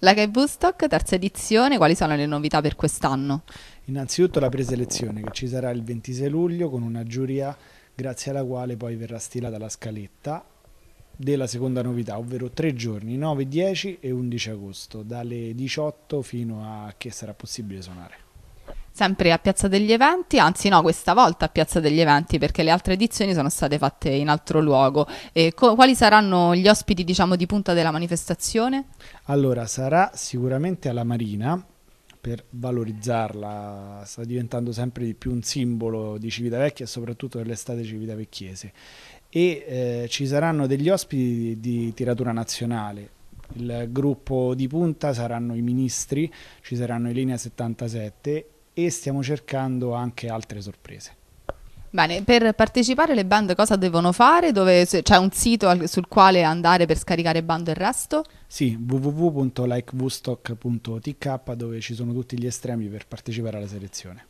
La Cave Woodstock, terza edizione, quali sono le novità per quest'anno? Innanzitutto la preselezione che ci sarà il 26 luglio con una giuria grazie alla quale poi verrà stilata la scaletta della seconda novità, ovvero tre giorni, 9, 10 e 11 agosto, dalle 18 fino a che sarà possibile suonare sempre a Piazza degli Eventi, anzi no, questa volta a Piazza degli Eventi perché le altre edizioni sono state fatte in altro luogo. E co- quali saranno gli ospiti diciamo di punta della manifestazione? Allora, sarà sicuramente alla Marina per valorizzarla, sta diventando sempre di più un simbolo di Civitavecchia e soprattutto dell'estate civitavecchiese. E eh, ci saranno degli ospiti di, di tiratura nazionale, il gruppo di punta saranno i ministri, ci saranno linea 77 e stiamo cercando anche altre sorprese. Bene, per partecipare alle band cosa devono fare? c'è un sito sul quale andare per scaricare band e il resto? Sì, www.likevostock.tk dove ci sono tutti gli estremi per partecipare alla selezione.